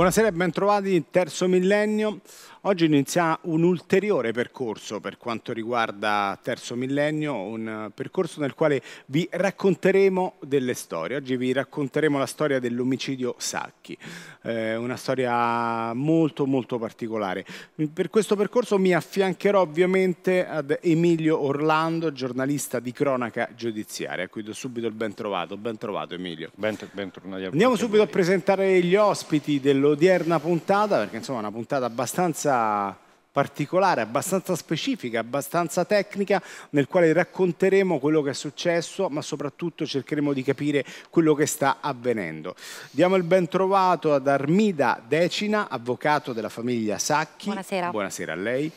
Buonasera e bentrovati, terzo millennio. Oggi inizia un ulteriore percorso per quanto riguarda Terzo Millennio, un percorso nel quale vi racconteremo delle storie. Oggi vi racconteremo la storia dell'omicidio Sacchi, eh, una storia molto molto particolare. Per questo percorso mi affiancherò ovviamente ad Emilio Orlando, giornalista di cronaca giudiziaria, a cui do subito il ben trovato. Ben trovato Emilio. Ben, ben Andiamo subito a presentare gli ospiti dell'odierna puntata, perché insomma è una puntata abbastanza abbastanza particolare, abbastanza specifica, abbastanza tecnica, nel quale racconteremo quello che è successo, ma soprattutto cercheremo di capire quello che sta avvenendo. Diamo il ben trovato ad Armida Decina, avvocato della famiglia Sacchi. Buonasera. Buonasera a lei.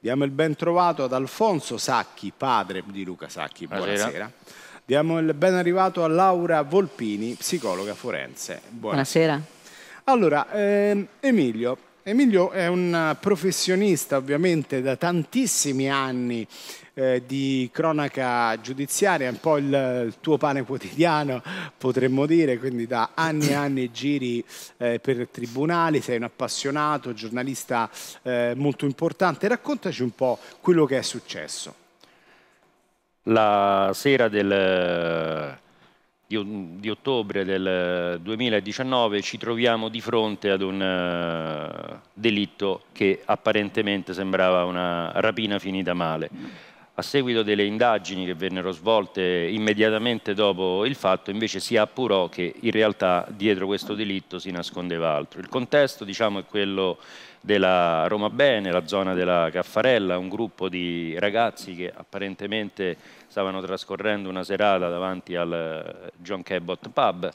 Diamo il ben trovato ad Alfonso Sacchi, padre di Luca Sacchi. Buonasera. Buonasera. Diamo il ben arrivato a Laura Volpini, psicologa forense. Buonasera. Buonasera. Allora, ehm, Emilio, Emilio è un professionista ovviamente da tantissimi anni eh, di cronaca giudiziaria, un po' il, il, tuo pane quotidiano potremmo dire, quindi da anni e anni giri eh, per tribunali, sei un appassionato, giornalista eh, molto importante, raccontaci un po' quello che è successo. La sera del di, di, ottobre del 2019 ci troviamo di fronte ad un eh, delitto che apparentemente sembrava una rapina finita male. A seguito delle indagini che vennero svolte immediatamente dopo il fatto, invece si appurò che in realtà dietro questo delitto si nascondeva altro. Il contesto diciamo, è quello della Roma Bene, la zona della Caffarella, un gruppo di ragazzi che apparentemente stavano trascorrendo una serata davanti al eh, John Cabot Pub,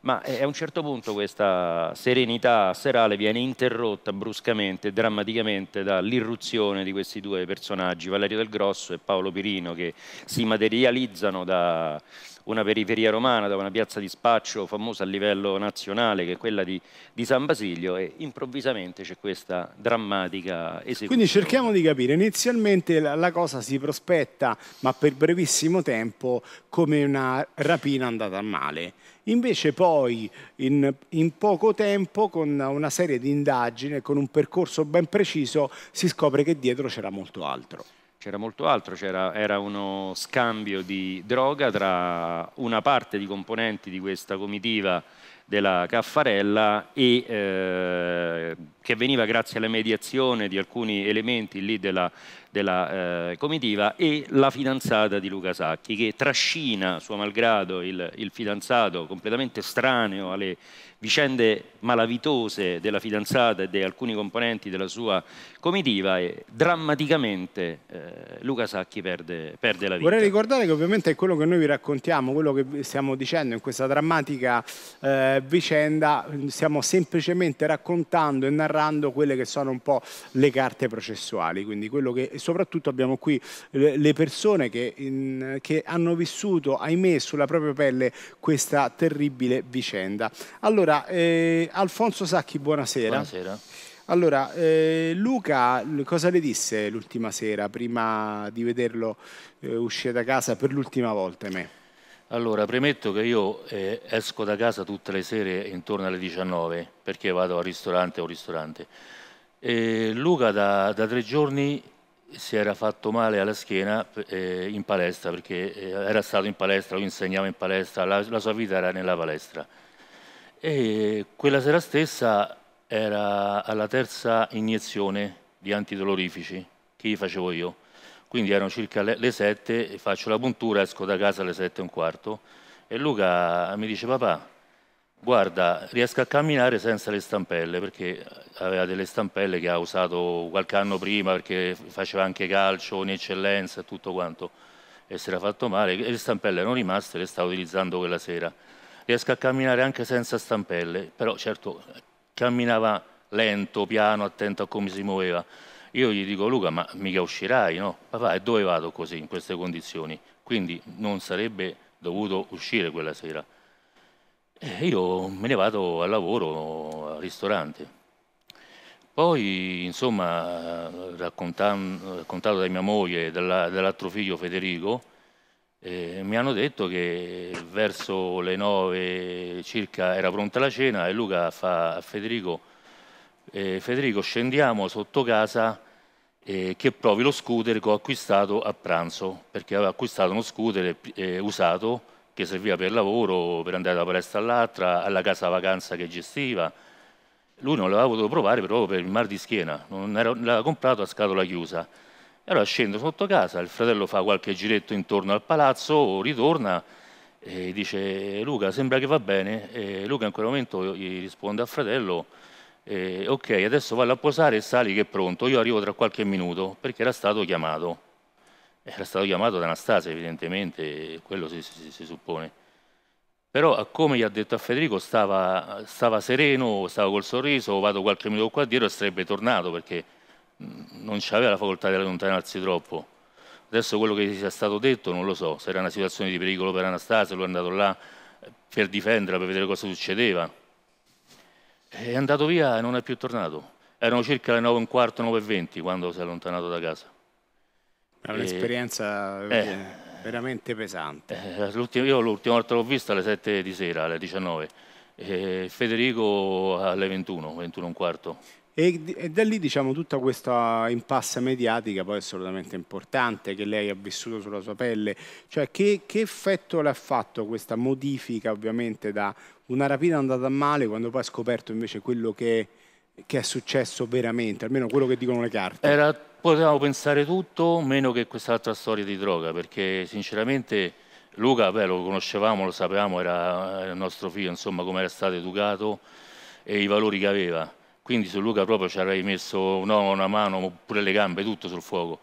ma a un certo punto questa serenità serale viene interrotta bruscamente, drammaticamente dall'irruzione di questi due personaggi, Valerio Del Grosso e Paolo Pirino, che si materializzano da una periferia romana, da una piazza di spaccio famosa a livello nazionale che è quella di, di San Basilio e improvvisamente c'è questa drammatica esecuzione. Quindi cerchiamo di capire, inizialmente la, la cosa si prospetta ma per brevissimo tempo come una rapina andata a male. Invece poi in, in, poco tempo con una serie di indagini, con un percorso ben preciso, si scopre che dietro c'era molto altro c'era molto altro, era uno scambio di droga tra una parte di componenti di questa comitiva della Caffarella e eh, che veniva grazie alla mediazione di alcuni elementi lì della, della eh, comitiva e la fidanzata di Luca Sacchi che trascina suo malgrado il, il fidanzato completamente estraneo alle vicende malavitose della fidanzata e di alcuni componenti della sua comitiva e drammaticamente eh, Luca Sacchi perde, perde, la vita. Vorrei ricordare che ovviamente è quello che noi vi raccontiamo, quello che stiamo dicendo in questa drammatica eh, vicenda, stiamo semplicemente raccontando e narrando quelle che sono un po' le carte processuali, quindi quello che soprattutto abbiamo qui le persone che, in, che hanno vissuto, ahimè, sulla propria pelle questa terribile vicenda. Allora, allora, eh, Alfonso Sacchi, buonasera. Buonasera. Allora, eh, Luca cosa le disse l'ultima sera prima di vederlo eh, uscire da casa per l'ultima volta me? Allora, premetto che io eh, esco da casa tutte le sere intorno alle 19 perché vado al ristorante o ristorante. E Luca da, da tre giorni si era fatto male alla schiena eh, in palestra perché eh, era stato in palestra, lui insegnava in palestra, la, la sua vita era nella palestra. E quella sera stessa era alla terza iniezione di antidolorifici che gli facevo io. Quindi erano circa le, le sette, faccio la puntura, esco da casa alle sette e un quarto e Luca mi dice papà, guarda, riesco a camminare senza le stampelle perché aveva delle stampelle che ha usato qualche anno prima perché faceva anche calcio in eccellenza e tutto quanto e si era fatto male e le stampelle erano rimaste le stavo utilizzando quella sera riesco a camminare anche senza stampelle, però certo camminava lento, piano, attento a come si muoveva. Io gli dico Luca, ma mica uscirai, no? Papà, e dove vado così, in queste condizioni? Quindi non sarebbe dovuto uscire quella sera. E eh, io me ne vado al lavoro, al ristorante. Poi, insomma, raccontato da mia moglie e dall'altro figlio Federico, eh, mi hanno detto che verso le 9 circa era pronta la cena e Luca fa a Federico, eh, Federico scendiamo sotto casa eh, che provi lo scooter che ho acquistato a pranzo, perché aveva acquistato uno scooter usato che serviva per lavoro, per andare da palestra all'altra, alla casa vacanza che gestiva. Lui non l'aveva potuto provare proprio per il mal di schiena, non era, l'aveva comprato a scatola chiusa. E allora scendo sotto casa, il fratello fa qualche giretto intorno al palazzo, ritorna e dice Luca sembra che va bene e Luca in quel momento gli risponde al fratello eh, ok adesso vado a posare e sali che è pronto, io arrivo tra qualche minuto perché era stato chiamato. Era stato chiamato da Anastasia evidentemente, quello si, si, si suppone. Però come gli ha detto a Federico stava, stava sereno, stava col sorriso, vado qualche minuto qua dietro e sarebbe tornato perché non aveva la facoltà di allontanarsi troppo. Adesso quello che gli sia stato detto non lo so, se era una situazione di pericolo per Anastasia, lui è andato là per difenderla, per vedere cosa succedeva. È andato via e non è più tornato. Erano circa le 9 e un quarto, 9 e 20 quando si è allontanato da casa. È un'esperienza eh, eh veramente pesante. Eh, io l'ultima volta l'ho vista alle 7 di sera, alle 19. Eh, Federico alle 21, 21 e un quarto. E, e, da lì diciamo tutta questa impasse mediatica poi è assolutamente importante che lei ha vissuto sulla sua pelle, cioè che, che effetto le ha fatto questa modifica ovviamente da una rapina andata male quando poi ha scoperto invece quello che, che è successo veramente, almeno quello che dicono le carte. Era, potevamo pensare tutto meno che quest'altra storia di droga perché sinceramente Luca beh, lo conoscevamo, lo sapevamo, era, era eh, il nostro figlio insomma come era stato educato e i valori che aveva quindi su Luca proprio ci avrei messo no, una mano, pure le gambe, tutto sul fuoco.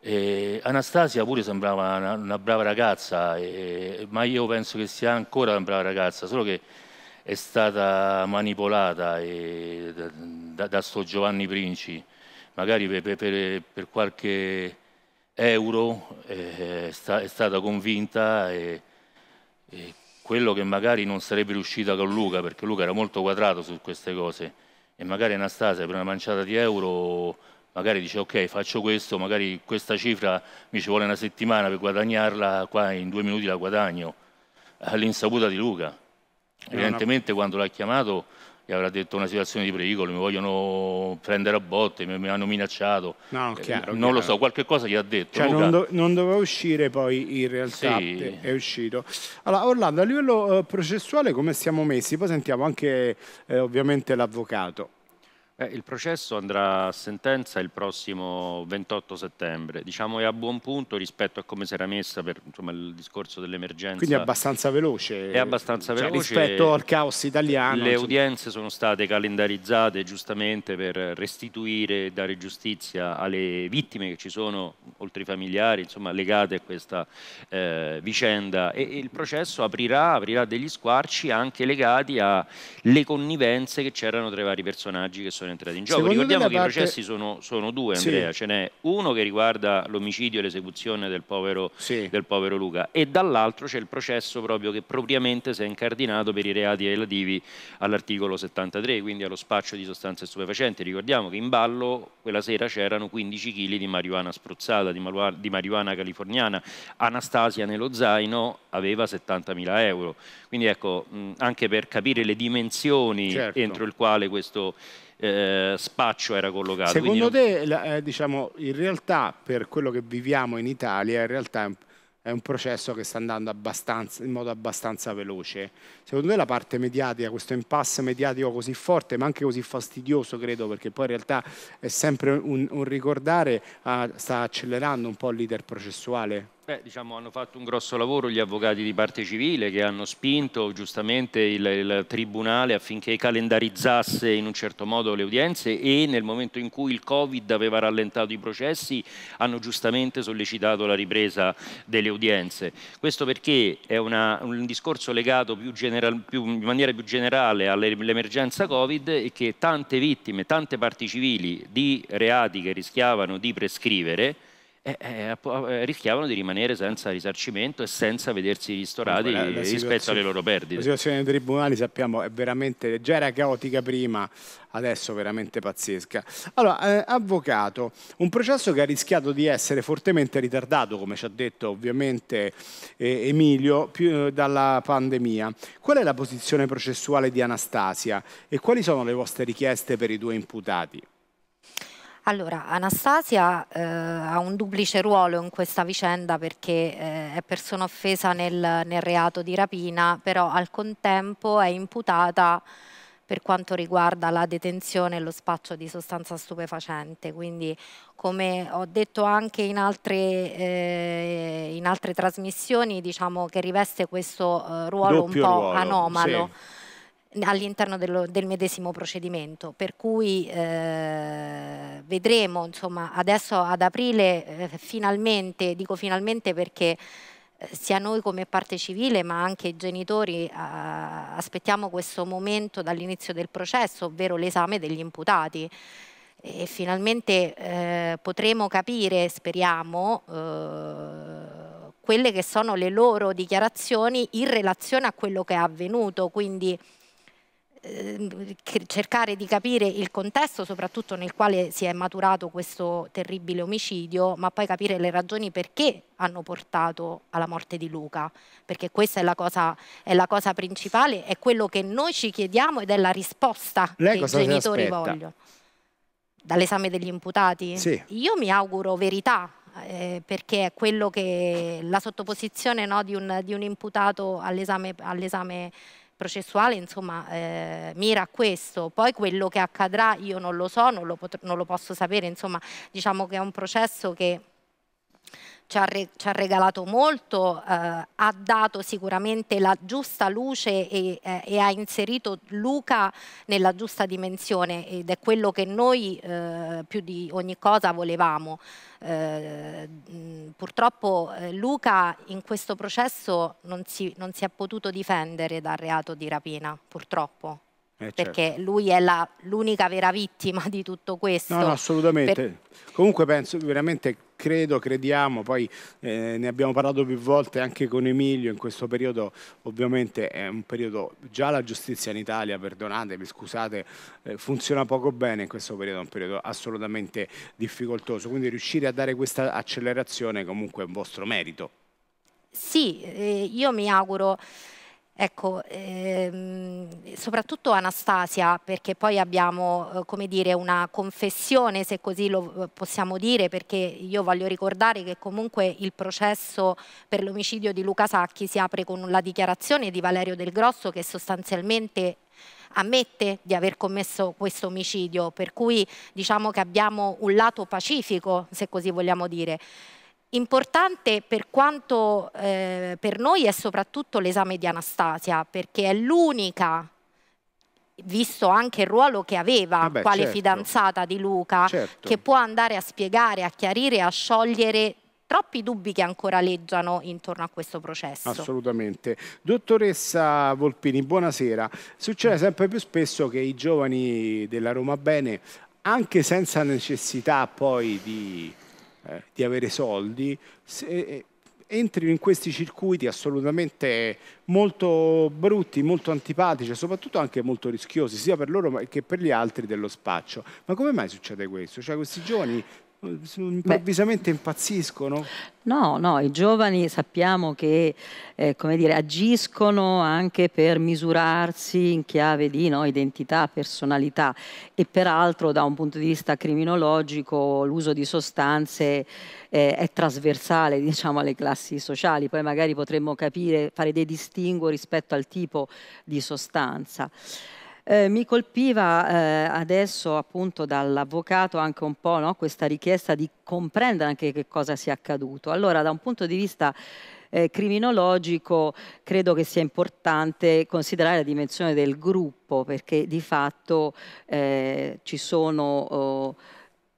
E Anastasia pure sembrava una, una brava ragazza, e, ma io penso che sia ancora una brava ragazza, solo che è stata manipolata e, da, da, sto Giovanni Princi, magari per, per, per qualche euro eh, sta, è stata convinta e, e quello che magari non sarebbe riuscita con Luca, perché Luca era molto quadrato su queste cose e magari Anastasia per una manciata di euro magari dice ok faccio questo, magari questa cifra mi ci vuole una settimana per guadagnarla, qua in due minuti la guadagno, all'insaputa di Luca. Evidentemente quando l'ha chiamato gli avrà detto una situazione di pericolo, mi vogliono prendere a botte, mi, mi hanno minacciato. No, eh, chiaro, eh, non lo so, qualche cosa gli ha detto. Cioè, non, do non, doveva uscire poi in realtà sì. è uscito. Allora Orlando, a livello eh, processuale come siamo messi? Poi sentiamo anche eh, ovviamente l'avvocato. Eh, il processo andrà a sentenza il prossimo 28 settembre, diciamo è a buon punto rispetto a come si era messa per insomma, il discorso dell'emergenza. Quindi è abbastanza veloce, è abbastanza cioè, rispetto al caos italiano. Le insomma. udienze sono state calendarizzate giustamente per restituire e dare giustizia alle vittime che ci sono, oltre i familiari, insomma, legate a questa eh, vicenda e, e, il processo aprirà, aprirà degli squarci anche legati alle connivenze che c'erano tra i vari personaggi che sono possono entrare in gioco. Secondo Ricordiamo che parte... i processi sono, sono due, Andrea, sì. ce n'è uno che riguarda l'omicidio e l'esecuzione del, sì. del, povero Luca e dall'altro c'è il processo proprio che propriamente si è incardinato per i reati relativi all'articolo 73, quindi allo spaccio di sostanze stupefacenti. Ricordiamo che in ballo quella sera c'erano 15 kg di marijuana spruzzata, di, di marijuana californiana. Anastasia nello zaino aveva 70.000 euro. Quindi ecco, mh, anche per capire le dimensioni certo. entro il quale questo eh, spaccio era collocato. Secondo te, non... eh, diciamo, in realtà per quello che viviamo in Italia, in realtà è un, è un processo che sta andando in modo abbastanza veloce. Secondo te la parte mediatica, questo impasse mediatico così forte, ma anche così fastidioso, credo, perché poi in realtà è sempre un, un ricordare, ah, sta accelerando un po' l'iter processuale? Beh, diciamo, hanno fatto un grosso lavoro gli avvocati di parte civile che hanno spinto giustamente il, il, Tribunale affinché calendarizzasse in un certo modo le udienze e nel momento in cui il Covid aveva rallentato i processi hanno giustamente sollecitato la ripresa delle udienze. Questo perché è una, un discorso legato più general, più, in maniera più generale all'emergenza Covid e che tante vittime, tante parti civili di reati che rischiavano di prescrivere eh, eh, eh, rischiavano di rimanere senza risarcimento e senza vedersi ristorati la, la rispetto alle loro perdite. La situazione dei tribunali sappiamo è veramente, già era caotica prima, adesso veramente pazzesca. Allora, eh, avvocato, un processo che ha rischiato di essere fortemente ritardato, come ci ha detto ovviamente eh, Emilio, più, eh, dalla pandemia. Qual è la posizione processuale di Anastasia e quali sono le vostre richieste per i due imputati? Allora, Anastasia eh, ha un duplice ruolo in questa vicenda perché eh, è persona offesa nel, nel, reato di rapina, però al contempo è imputata per quanto riguarda la detenzione e lo spaccio di sostanza stupefacente. Quindi, come ho detto anche in altre, eh, in altre trasmissioni, diciamo che riveste questo eh, ruolo Doppio un po' ruolo, anomalo. Sì all'interno del medesimo procedimento, per cui eh, vedremo insomma, adesso ad aprile eh, finalmente, dico finalmente perché eh, sia noi come parte civile ma anche i genitori aspettiamo questo momento dall'inizio del processo, ovvero l'esame degli imputati e finalmente eh, potremo capire, speriamo, eh, quelle che sono le loro dichiarazioni in relazione a quello che è avvenuto, quindi eh, cercare di capire il contesto soprattutto nel quale si è maturato questo terribile omicidio, ma poi capire le ragioni perché hanno portato alla morte di Luca, perché questa è la cosa, è la cosa principale, è quello che noi ci chiediamo ed è la risposta Lei che i genitori vogliono. Dall'esame degli imputati? Sì. Io mi auguro verità, eh, perché è quello che la sottoposizione no, di, un, di, un, imputato all'esame all processuale insomma, eh, mira a questo. Poi quello che accadrà io non lo so, non lo, non lo posso sapere, insomma, diciamo che è un processo che ci ha, re, ci ha regalato molto, eh, ha dato sicuramente la giusta luce e, eh, e, ha inserito Luca nella giusta dimensione ed è quello che noi eh, più di ogni cosa volevamo. Eh, purtroppo eh, Luca in questo processo non si, non si è potuto difendere dal reato di rapina, purtroppo. Eh, certo. perché lui è l'unica vera vittima di tutto questo. No, no assolutamente. Per... Comunque penso veramente credo, crediamo, poi eh, ne abbiamo parlato più volte anche con Emilio in questo periodo, ovviamente è un periodo, già la giustizia in Italia, perdonatemi, scusate, eh, funziona poco bene in questo periodo, è un periodo assolutamente difficoltoso, quindi riuscire a dare questa accelerazione comunque è un vostro merito. Sì, eh, io mi auguro Ecco, ehm, soprattutto Anastasia, perché poi abbiamo eh, come dire, una confessione, se così lo eh, possiamo dire, perché io voglio ricordare che comunque il processo per l'omicidio di Luca Sacchi si apre con la dichiarazione di Valerio Del Grosso che sostanzialmente ammette di aver commesso questo omicidio, per cui diciamo che abbiamo un lato pacifico, se così vogliamo dire. Importante per quanto eh, per noi è soprattutto l'esame di Anastasia, perché è l'unica visto anche il ruolo che aveva Vabbè, ah quale certo. fidanzata di Luca, certo. che può andare a spiegare, a chiarire, a sciogliere troppi dubbi che ancora leggiano intorno a questo processo. Assolutamente. Dottoressa Volpini, buonasera. Succede sempre più spesso che i giovani della Roma Bene, anche senza necessità poi di eh, di avere soldi, se, eh, entri in questi circuiti assolutamente molto brutti, molto antipatici e soprattutto anche molto rischiosi, sia per loro che per gli altri dello spaccio. Ma come mai succede questo? Cioè questi giovani improvvisamente Beh. impazziscono? No, no, i giovani sappiamo che eh, dire, agiscono anche per misurarsi in chiave di no, identità, personalità e peraltro da un punto di vista criminologico l'uso di sostanze eh, è trasversale diciamo, alle classi sociali, poi magari potremmo capire, fare dei distinguo rispetto al tipo di sostanza. Eh, mi colpiva eh, adesso appunto dall'avvocato anche un po' no, questa richiesta di comprendere anche che cosa sia accaduto. Allora da un punto di vista eh, criminologico credo che sia importante considerare la dimensione del gruppo perché di fatto eh, ci sono oh,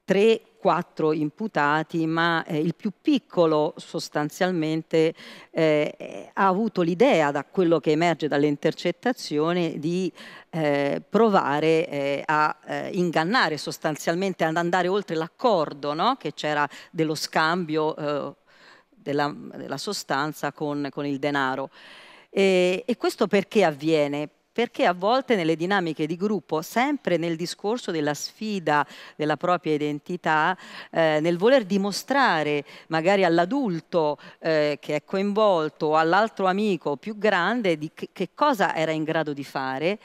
tre quattro imputati, ma eh, il più piccolo sostanzialmente eh, ha avuto l'idea, da quello che emerge dall'intercettazione, di eh, provare eh, a eh, ingannare sostanzialmente, ad andare oltre l'accordo no? che c'era dello scambio eh, della, della, sostanza con, con il denaro. E, e questo perché avviene? perché a volte nelle dinamiche di gruppo, sempre nel discorso della sfida della propria identità, eh, nel voler dimostrare magari all'adulto eh, che è coinvolto, o all'altro amico più grande, di che, che cosa era in grado di fare,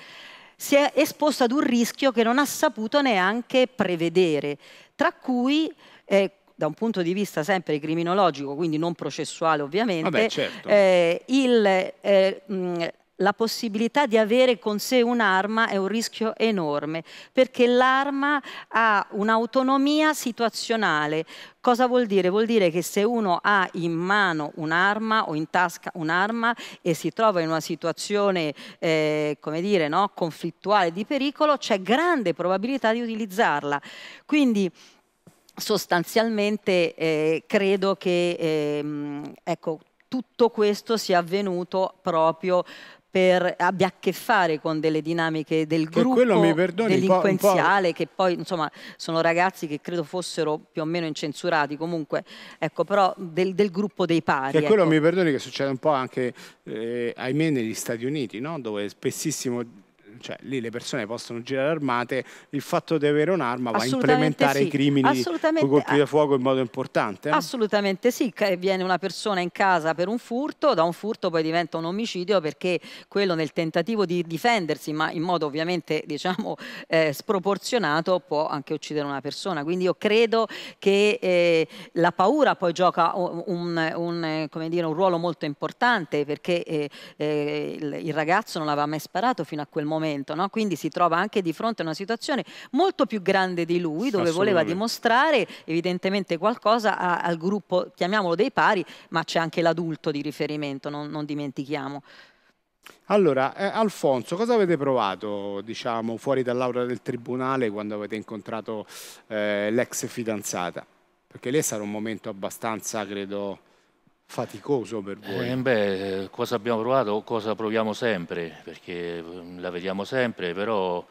si è esposto ad un rischio che non ha saputo neanche prevedere, tra cui... Eh, da un punto di vista sempre criminologico, quindi non processuale ovviamente, Vabbè, certo. eh, il, eh, mh, la possibilità di avere con sé un'arma è un rischio enorme, perché l'arma ha un'autonomia situazionale. Cosa vuol dire? Vuol dire che se uno ha in mano un'arma o in tasca un'arma e si trova in una situazione, eh, come dire, no, conflittuale di pericolo, c'è grande probabilità di utilizzarla. Quindi, sostanzialmente eh, credo che eh, ecco, tutto questo sia avvenuto proprio per, abbia a che fare con delle dinamiche del gruppo perdoni, delinquenziale, po', che poi insomma sono ragazzi che credo fossero più o meno incensurati, comunque ecco, però del, del gruppo dei pari. Che ecco. quello mi perdoni che succede un po' anche, eh, ahimè, negli Stati Uniti, no? dove spessissimo cioè, lì le persone possono girare armate, il fatto di avere un'arma va a implementare sì. i crimini con colpi di fuoco in modo importante. Eh? Assolutamente sì, viene una persona in casa per un furto, da un furto poi diventa un omicidio perché quello nel tentativo di difendersi, ma in modo ovviamente diciamo eh, sproporzionato, può anche uccidere una persona. Quindi io credo che eh, la paura poi gioca un, un, un, dire, un ruolo molto importante perché eh, eh, il, il ragazzo non aveva mai sparato fino a quel momento momento, no? quindi si trova anche di fronte a una situazione molto più grande di lui dove voleva dimostrare evidentemente qualcosa a, al gruppo, chiamiamolo dei pari, ma c'è anche l'adulto di riferimento, non, non dimentichiamo. Allora, eh, Alfonso, cosa avete provato, diciamo, fuori dall'aula del tribunale quando avete incontrato eh, l'ex fidanzata? Perché lei sarà un momento abbastanza, credo, faticoso per voi. Eh, beh, cosa abbiamo provato, cosa proviamo sempre, perché mm, la vediamo sempre, però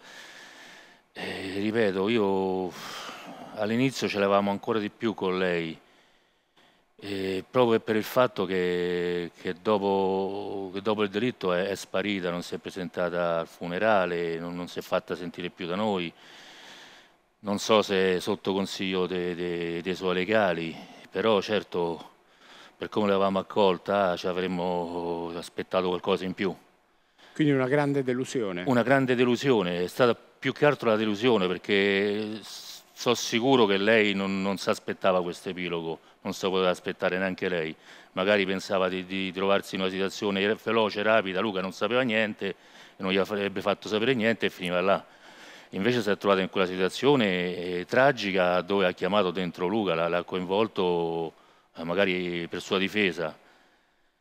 eh, ripeto, io all'inizio ce l'avevamo ancora di più con lei, eh, proprio per il fatto che, che, dopo, che dopo, il delitto è, è, sparita, non si è presentata al funerale, non, non, si è fatta sentire più da noi. Non so se è sotto consiglio dei de, de suoi legali, però certo per come l'avevamo accolta ah, ci avremmo aspettato qualcosa in più. Quindi una grande delusione. Una grande delusione, è stata più che altro la delusione perché so sicuro che lei non, non si aspettava questo epilogo, non si poteva aspettare neanche lei. Magari pensava di, di trovarsi in una situazione veloce, rapida, Luca non sapeva niente, non gli avrebbe fatto sapere niente e finiva là invece si è trovata in quella situazione eh, tragica dove ha chiamato dentro Luca, l'ha, coinvolto eh, magari per sua difesa.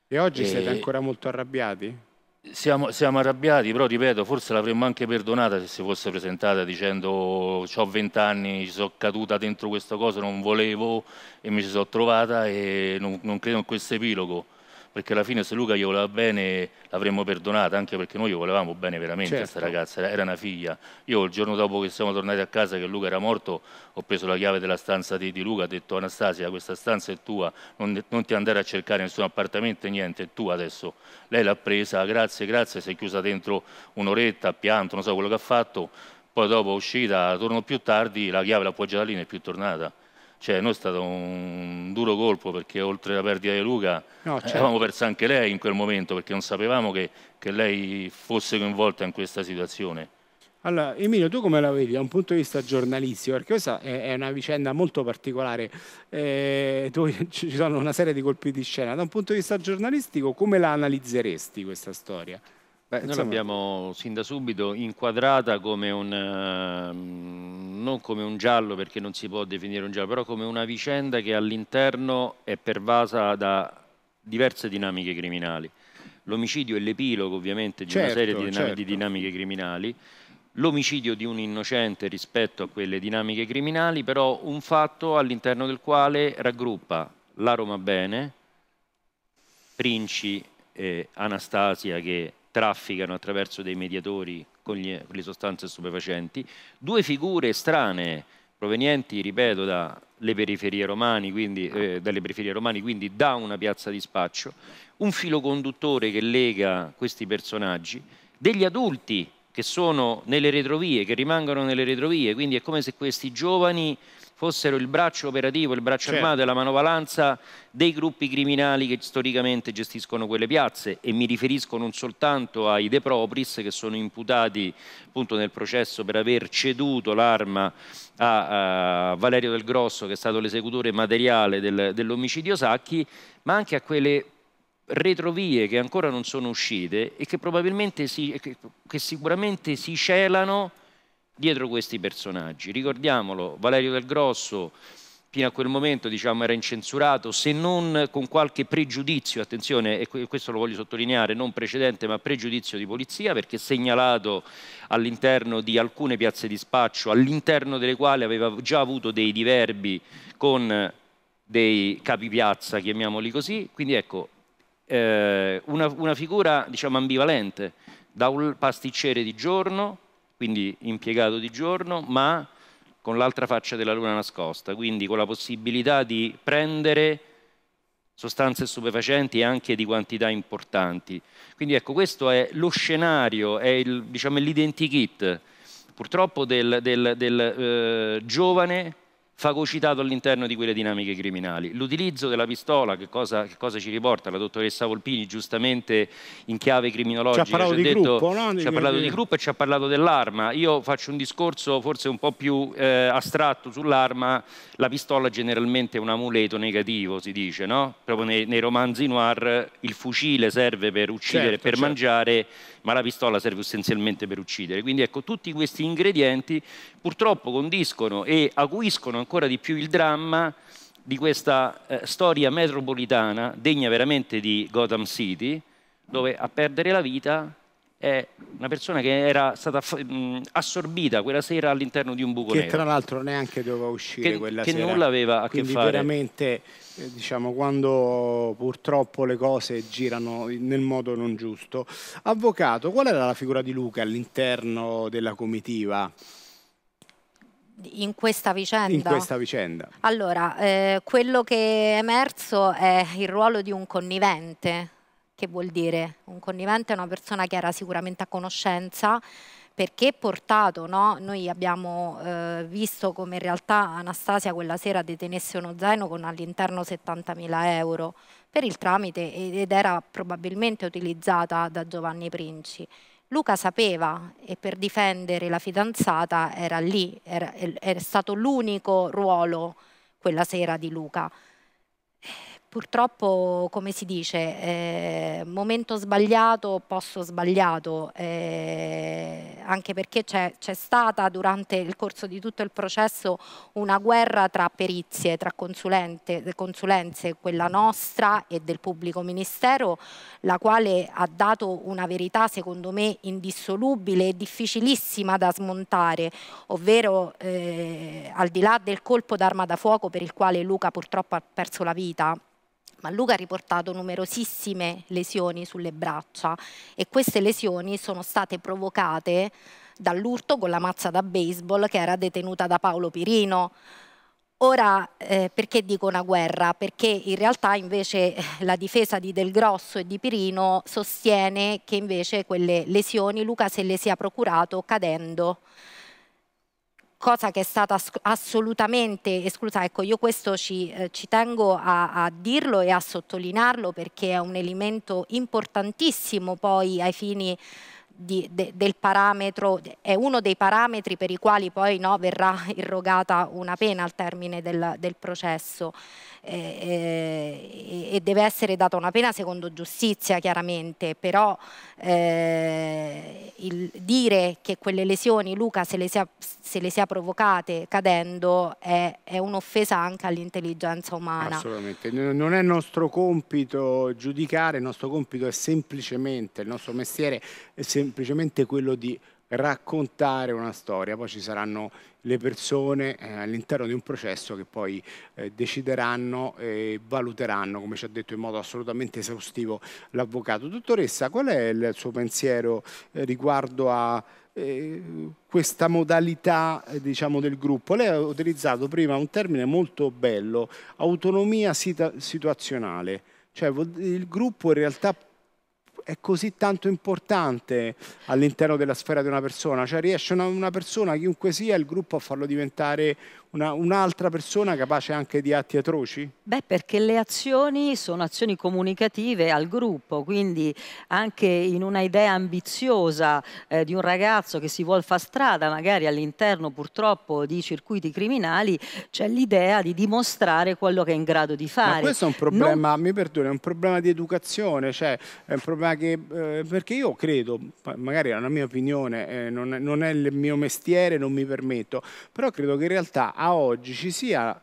E oggi e... siete eh, ancora molto arrabbiati? Siamo, siamo, arrabbiati, però ripeto, forse l'avremmo anche perdonata se si fosse presentata dicendo ho 20 anni, ci sono caduta dentro questa cosa, non volevo e mi ci sono trovata e non, non credo in questo epilogo perché alla fine se Luca gli voleva bene l'avremmo perdonata, anche perché noi gli volevamo bene veramente certo. a questa ragazza, era una figlia. Io il giorno dopo che siamo tornati a casa, che Luca era morto, ho preso la chiave della stanza di, di Luca, ho detto Anastasia, questa stanza è tua, non, non ti andare a cercare nessun appartamento, niente, è tua adesso. Lei l'ha presa, grazie, grazie, si è chiusa dentro un'oretta, ha pianto, non so quello che ha fatto, poi dopo uscita, torno più tardi, la chiave l'ha appoggiata lì e è più tornata. Cioè, noi è stato un duro colpo perché oltre alla perdita di Luca no, eh, certo. avevamo perso anche lei in quel momento perché non sapevamo che, che lei fosse coinvolta in questa situazione. Allora, Emilio, tu come la vedi da un punto di vista giornalistico? Perché questa è una vicenda molto particolare, eh, ci sono una serie di colpi di scena. Da un punto di vista giornalistico, come la analizzeresti questa storia? Beh, noi l'abbiamo sin da subito inquadrata come un, ehm, non come un giallo perché non si può definire un giallo, però come una vicenda che all'interno è pervasa da diverse dinamiche criminali. L'omicidio è l'epilogo ovviamente di certo, una serie di, dinam certo. di dinamiche criminali, l'omicidio di un innocente rispetto a quelle dinamiche criminali, però un fatto all'interno del quale raggruppa la Roma Bene, Princi e Anastasia che trafficano attraverso dei mediatori con, gli, con le sostanze stupefacenti, due figure strane provenienti, ripeto, dalle periferie romane, quindi, eh, dalle periferie romane, quindi da una piazza di spaccio, un filo conduttore che lega questi personaggi, degli adulti che sono nelle retrovie, che rimangono nelle retrovie, quindi è come se questi giovani fossero il braccio operativo, il braccio certo. armato e la manovalanza dei gruppi criminali che storicamente gestiscono quelle piazze e mi riferisco non soltanto ai De Propris che sono imputati appunto nel processo per aver ceduto l'arma a, a, Valerio Del Grosso che è stato l'esecutore materiale del, dell'omicidio Sacchi, ma anche a quelle retrovie che ancora non sono uscite e che probabilmente si, che, che sicuramente si celano dietro questi personaggi. Ricordiamolo, Valerio Del Grosso fino a quel momento diciamo, era incensurato, se non con qualche pregiudizio, attenzione, e questo lo voglio sottolineare, non precedente ma pregiudizio di polizia, perché segnalato all'interno di alcune piazze di spaccio, all'interno delle quali aveva già avuto dei diverbi con dei capi piazza, chiamiamoli così, quindi ecco, eh, una, una, figura diciamo, ambivalente, da un pasticcere di giorno quindi impiegato di giorno, ma con l'altra faccia della luna nascosta, quindi con la possibilità di prendere sostanze stupefacenti e anche di quantità importanti. Quindi ecco, questo è lo scenario, è il, diciamo, l'identikit purtroppo del, del, del eh, giovane fagocitato all'interno di quelle dinamiche criminali. L'utilizzo della pistola, che cosa, che cosa, ci riporta? La dottoressa Volpini giustamente in chiave criminologica ci ha parlato, ci ha di, detto, gruppo, no? ci ha parlato di gruppo e ci ha parlato dell'arma. Io faccio un discorso forse un po' più eh, astratto sull'arma. La pistola generalmente è un amuleto negativo, si dice, no? Proprio nei, nei romanzi noir il fucile serve per uccidere, certo, per certo. mangiare, ma la pistola serve essenzialmente per uccidere. Quindi ecco, tutti questi ingredienti purtroppo condiscono e acuiscono ancora di più il dramma di questa eh, storia metropolitana degna veramente di Gotham City, dove a perdere la vita è una persona che era stata assorbita quella sera all'interno di un buco che nero. tra l'altro neanche doveva uscire che, quella che sera. Che nulla aveva a Quindi che fare. veramente, eh, diciamo, quando purtroppo le cose girano nel modo non giusto. Avvocato, qual era la figura di Luca all'interno della comitiva? In questa vicenda? In questa vicenda. Allora, eh, quello che è emerso è il ruolo di un connivente. Che vuol dire? Un connivente è una persona che era sicuramente a conoscenza perché portato, no? noi abbiamo eh, visto come in realtà Anastasia quella sera detenesse uno zaino con all'interno 70.000 euro per il tramite ed era probabilmente utilizzata da Giovanni Princi. Luca sapeva e per difendere la fidanzata era lì, era, era stato l'unico ruolo quella sera di Luca purtroppo, come si dice, eh, momento sbagliato, posto sbagliato, eh, anche perché c'è, stata durante il corso di tutto il processo una guerra tra perizie, tra consulenze, quella nostra e del pubblico ministero, la quale ha dato una verità secondo me indissolubile e difficilissima da smontare, ovvero eh, al di là del colpo d'arma da fuoco per il quale Luca purtroppo ha perso la vita, ma Luca ha riportato numerosissime lesioni sulle braccia e queste lesioni sono state provocate dall'urto con la mazza da baseball che era detenuta da Paolo Pirino. Ora, eh, perché dico una guerra? Perché in realtà invece eh, la difesa di Del Grosso e di Pirino sostiene che invece quelle lesioni Luca se le sia procurato cadendo cosa che è stata assolutamente esclusa. Ecco, io questo ci, eh, ci tengo a, a, dirlo e a sottolinearlo perché è un elemento importantissimo poi ai fini di, de, del parametro, è uno dei parametri per i quali poi no, verrà irrogata una pena al termine del, del processo eh, eh e deve essere data una pena secondo giustizia chiaramente, però eh, il dire che quelle lesioni Luca se le sia, se le sia provocate cadendo è, è un'offesa anche all'intelligenza umana. Assolutamente, non è nostro compito giudicare, il nostro compito è semplicemente, il nostro mestiere è semplicemente quello di raccontare una storia, poi ci saranno le persone eh, all'interno di un processo che poi eh, decideranno e valuteranno, come ci ha detto in modo assolutamente esaustivo l'avvocato. Dottoressa, qual è il suo pensiero eh, riguardo a eh, questa modalità eh, diciamo, del gruppo? Lei ha utilizzato prima un termine molto bello, autonomia situazionale, cioè il gruppo in realtà è così tanto importante all'interno della sfera di una persona, cioè riesce una, una persona, chiunque sia, il gruppo a farlo diventare una, un'altra persona capace anche di atti atroci? Beh, perché le azioni sono azioni comunicative al gruppo, quindi anche in una idea ambiziosa eh, di un ragazzo che si vuole far strada magari all'interno purtroppo di circuiti criminali, c'è l'idea di dimostrare quello che è in grado di fare. Ma questo è un problema, non... mi perdoni, è un problema di educazione, cioè è un problema che... Eh, perché io credo, magari è una mia opinione, eh, non, non è il mio mestiere, non mi permetto, però credo che in realtà a oggi ci sia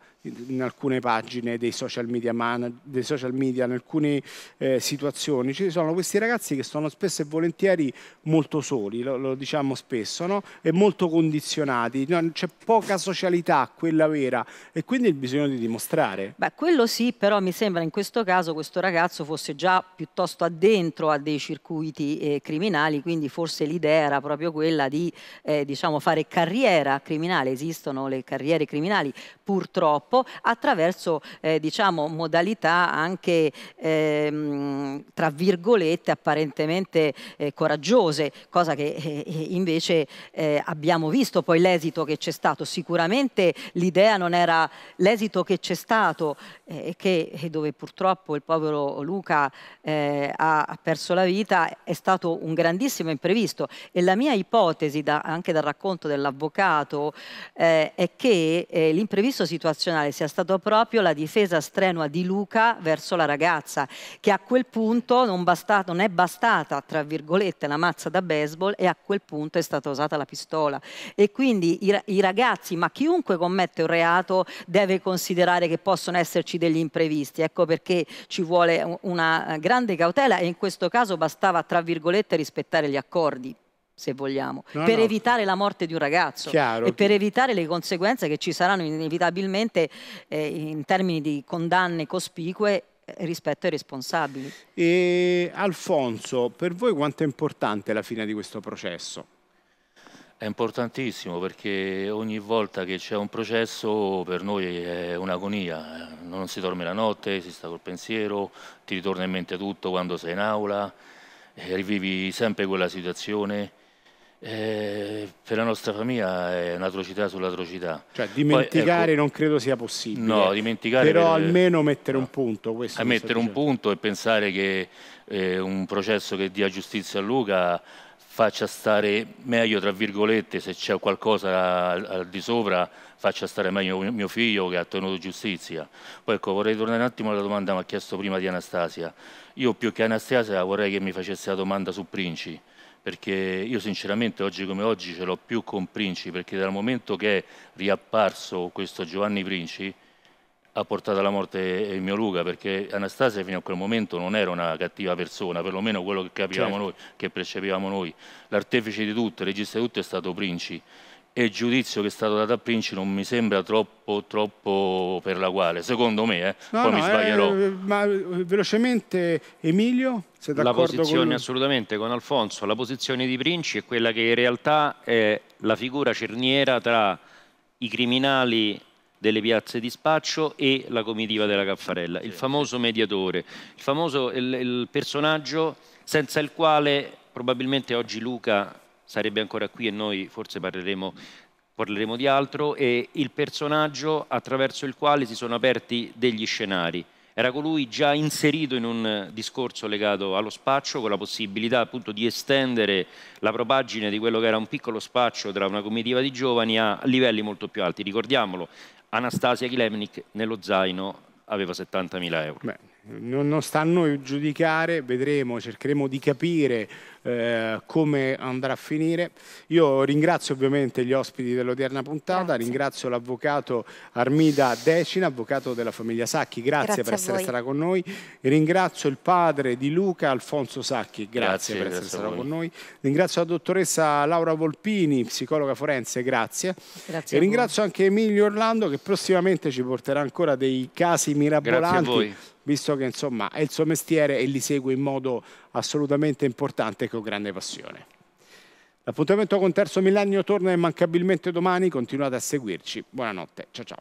in alcune pagine dei social media, man, dei social media in alcune eh, situazioni, ci sono questi ragazzi che sono spesso e volentieri molto soli, lo, lo diciamo spesso, no? e molto condizionati, no, c'è poca socialità, quella vera, e quindi il bisogno di dimostrare. Beh, quello sì, però mi sembra in questo caso questo ragazzo fosse già piuttosto addentro a dei circuiti eh, criminali, quindi forse l'idea era proprio quella di eh, diciamo, fare carriera criminale, esistono le carriere criminali purtroppo, corpo attraverso eh, diciamo, modalità anche ehm, tra virgolette apparentemente eh, coraggiose, cosa che eh, eh invece eh, abbiamo visto poi l'esito che c'è stato. Sicuramente l'idea non era l'esito che c'è stato eh, e che dove purtroppo il povero Luca ha perso la vita è stato un grandissimo imprevisto e la mia ipotesi da, anche dal racconto dell'avvocato è che l'imprevisto situazionale nazionale sia stato proprio la difesa strenua di Luca verso la ragazza, che a quel punto non, bastato, non è bastata, tra virgolette, la mazza da baseball e a quel punto è stata usata la pistola. E quindi i, i ragazzi, ma chiunque commette un reato, deve considerare che possono esserci degli imprevisti. Ecco perché ci vuole una eh, grande cautela e in questo caso bastava, tra virgolette, rispettare gli accordi se vogliamo, no, per no. evitare la morte di un ragazzo Chiaro. e per evitare le conseguenze che ci saranno inevitabilmente eh, in termini di condanne cospicue eh, rispetto ai responsabili. E Alfonso, per voi quanto è importante la fine di questo processo? È importantissimo perché ogni volta che c'è un processo per noi è un'agonia, non si dorme la notte, si sta col pensiero, ti ritorna in mente tutto quando sei in aula, eh, rivivi sempre quella situazione eh, per la nostra famiglia è un'atrocità sull'atrocità. Cioè, dimenticare Poi, ecco, non credo sia possibile. No, dimenticare. Però per, almeno mettere no, un punto. Questo mettere un diciamo. punto e pensare che eh, un processo che dia giustizia a Luca faccia stare meglio, tra virgolette, se c'è qualcosa al, al, di sopra, faccia stare meglio mio figlio che ha tenuto giustizia. Poi ecco, vorrei tornare un attimo alla domanda che mi ha chiesto prima di Anastasia. Io più che Anastasia vorrei che mi facesse la domanda su Princi perché io sinceramente oggi come oggi ce l'ho più con Princi, perché dal momento che è riapparso questo Giovanni Princi ha portato alla morte il mio Luca, perché Anastasia fino a quel momento non era una cattiva persona, perlomeno quello che capivamo certo. noi, che percepivamo noi. L'artefice di tutto, il regista di tutto è stato Princi e il giudizio che è stato dato a Princi non mi sembra troppo, troppo per la quale, secondo me, eh. no, poi no, mi eh, sbaglierò. Eh, ma velocemente Emilio, sei d'accordo? La posizione con... assolutamente con Alfonso, la posizione di Princi è quella che in realtà è la figura cerniera tra i criminali delle piazze di spaccio e la comitiva della Caffarella, il famoso mediatore, il famoso il, il personaggio senza il quale probabilmente oggi Luca sarebbe ancora qui e noi forse parleremo, parleremo di altro, e il personaggio attraverso il quale si sono aperti degli scenari era colui già inserito in un discorso legato allo spaccio, con la possibilità appunto di estendere la propaggine di quello che era un piccolo spaccio tra una comitiva di giovani a livelli molto più alti. Ricordiamolo, Anastasia Kilemnik nello zaino aveva 70.000 euro. Beh, non sta a noi giudicare, vedremo, cercheremo di capire eh, come andrà a finire. Io ringrazio ovviamente gli ospiti dell'odierna puntata, grazie. ringrazio l'avvocato Armida Decina, avvocato della famiglia Sacchi, grazie, grazie per essere stata con noi, ringrazio il padre di Luca, Alfonso Sacchi, grazie, grazie per essere stata con noi, ringrazio la dottoressa Laura Volpini, psicologa forense, grazie, e ringrazio anche Emilio Orlando che prossimamente ci porterà ancora dei casi mirabolanti visto che insomma è il suo mestiere e li segue in modo assolutamente importante e con grande passione. L'appuntamento con Terzo Millennio torna immancabilmente domani, continuate a seguirci. Buonanotte, ciao ciao.